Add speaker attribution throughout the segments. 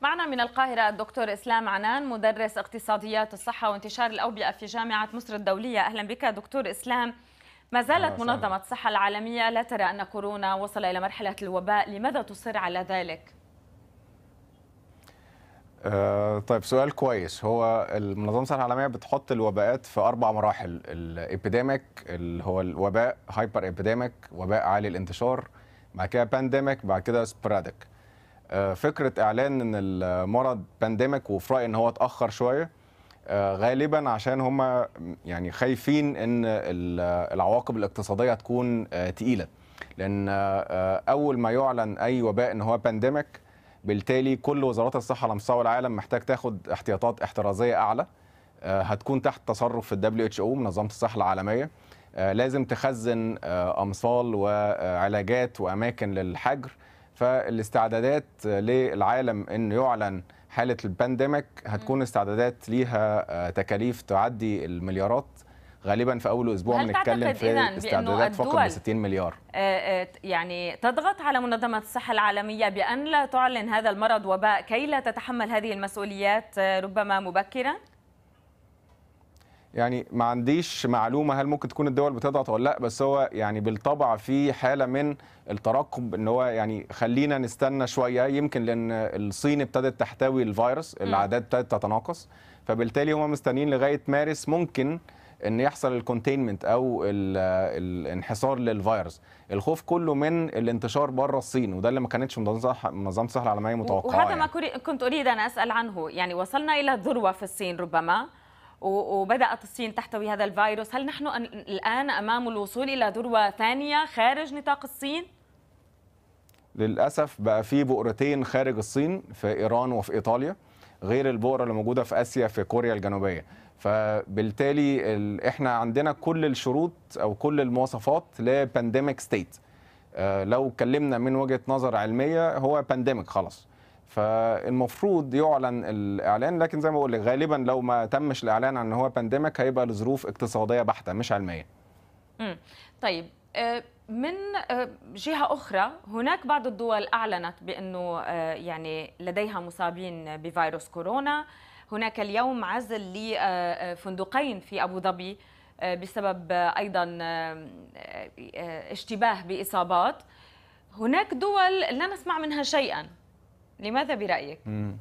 Speaker 1: معنا من القاهرة الدكتور إسلام عنان مدرس اقتصاديات الصحة وانتشار الأوبئة في جامعة مصر الدولية أهلا بك دكتور إسلام ما زالت منظمة الصحة العالمية لا ترى أن كورونا وصل إلى مرحلة الوباء لماذا تصر على ذلك؟
Speaker 2: آه، طيب سؤال كويس هو المنظمه الصحه العالميه بتحط الوباءات في اربع مراحل الابيديميك اللي هو الوباء هايبر ابيديميك وباء عالي الانتشار بعد كده بانديميك بعد كده سبرادك آه، فكره اعلان ان المرض بانديميك وفي رايي ان هو اتاخر شويه آه، غالبا عشان هم يعني خايفين ان العواقب الاقتصاديه تكون آه، تقيله لان اول ما يعلن اي وباء ان هو بانديميك بالتالي كل وزارات الصحه على مستوى العالم محتاج تاخد احتياطات احترازيه اعلى هتكون تحت تصرف في الدبليو اتش او منظمه الصحه العالميه لازم تخزن امصال وعلاجات واماكن للحجر فالاستعدادات للعالم انه يعلن حاله البانديميك هتكون استعدادات ليها آه، تكاليف تعدي المليارات غالبا في اول اسبوع بنتكلم في استعدادات فقط ب 60 مليار
Speaker 1: آه، آه، يعني تضغط على منظمه الصحه العالميه بان لا تعلن هذا المرض وباء كي لا تتحمل هذه المسؤوليات ربما مبكرا
Speaker 2: يعني ما عنديش معلومه هل ممكن تكون الدول بتضغط ولا لا بس هو يعني بالطبع في حاله من الترقب ان هو يعني خلينا نستنى شويه يمكن لان الصين ابتدت تحتوي الفيروس الاعداد ابتدت تتناقص فبالتالي هم مستنيين لغايه مارس ممكن ان يحصل الكونتينمنت او الانحصار للفيروس الخوف كله من الانتشار بره الصين وده اللي ما كانتش منظمه الصحه العالميه متوقعه وهذا يعني.
Speaker 1: ما كنت اريد ان اسال عنه يعني وصلنا الى ذروه في الصين ربما وبدأت الصين تحتوي هذا الفيروس هل نحن الآن أمام الوصول إلى ذروة ثانية خارج نطاق الصين؟
Speaker 2: للأسف بقى في بؤرتين خارج الصين في إيران وفي إيطاليا غير البؤرة اللي موجودة في آسيا في كوريا الجنوبية فبالتالي ال... احنا عندنا كل الشروط او كل المواصفات لبانديميك آه، ستيت لو اتكلمنا من وجهه نظر علميه هو بانديميك خلاص فالمفروض يعلن الاعلان لكن زي ما بقول لك غالبا لو ما تمش الاعلان عن ان هو بانديميك هيبقى لظروف اقتصاديه بحته مش علميه.
Speaker 1: امم طيب آه، من آه، جهه اخرى هناك بعض الدول اعلنت بانه آه، يعني لديها مصابين بفيروس كورونا هناك اليوم عزل لفندقين في ابو ظبي بسبب ايضا اشتباه باصابات هناك دول لا نسمع منها شيئا لماذا برأيك؟
Speaker 2: مم.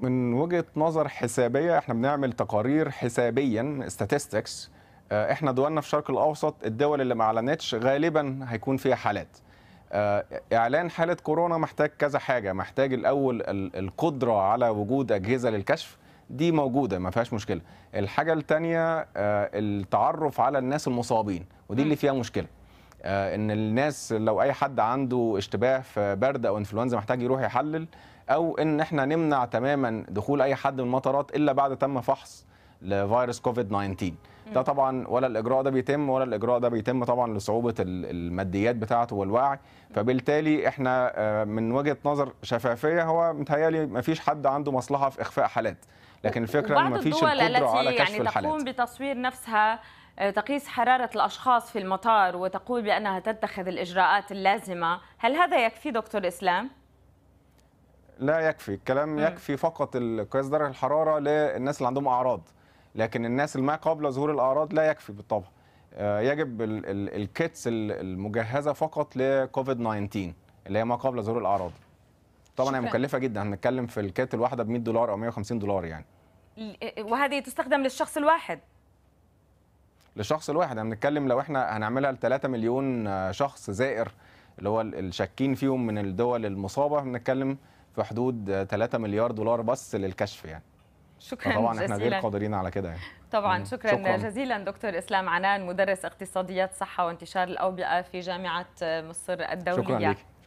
Speaker 2: من وجهة نظر حسابية احنا بنعمل تقارير حسابيا statistics آه، احنا دولنا في الشرق الأوسط الدول اللي ما أعلنتش غالبا هيكون فيها حالات آه، اعلان حاله كورونا محتاج كذا حاجه محتاج الاول القدره على وجود اجهزه للكشف دي موجوده ما فيهاش مشكله الحاجه الثانيه آه، التعرف على الناس المصابين ودي اللي فيها مشكله آه، ان الناس لو اي حد عنده اشتباه في برد او انفلونزا محتاج يروح يحلل او ان احنا نمنع تماما دخول اي حد من المطارات الا بعد تم فحص لفيروس كوفيد 19 ده طبعا ولا الاجراء ده بيتم ولا الاجراء ده بيتم طبعا لصعوبه الماديات بتاعته والوعي فبالتالي احنا آه، من وجهه نظر شفافيه هو متهيالي ما فيش حد عنده مصلحه في اخفاء حالات لكن الفكره ان ما فيش القدره على كشف يعني الحالات يعني تقوم
Speaker 1: بتصوير نفسها آه، تقيس حرارة الأشخاص في المطار وتقول بأنها تتخذ الإجراءات اللازمة هل هذا يكفي دكتور إسلام؟
Speaker 2: لا يكفي الكلام يكفي فقط قياس درجة الحرارة للناس اللي عندهم أعراض لكن الناس اللي ما قبل ظهور الأعراض لا يكفي بالطبع آه، يجب الكيتس المجهزة فقط لكوفيد 19 اللي هي ما قبل ظهور الأعراض طبعا هي مكلفة جدا هنتكلم في الكيت الواحدة ب 100 دولار أو 150 دولار يعني
Speaker 1: آه، وهذه تستخدم للشخص الواحد
Speaker 2: للشخص الواحد احنا بنتكلم لو احنا هنعملها ل 3 مليون آه، شخص زائر اللي هو الشاكين فيهم من الدول المصابه بنتكلم في حدود 3 آه، مليار دولار بس للكشف يعني
Speaker 1: شكرا طبعا جزيلا. احنا غير قادرين على كده يعني. طبعا شكرا, شكرا جزيلا دكتور اسلام عنان مدرس اقتصاديات صحه وانتشار الاوبئه في جامعه آه، مصر الدوليه شكرا لك.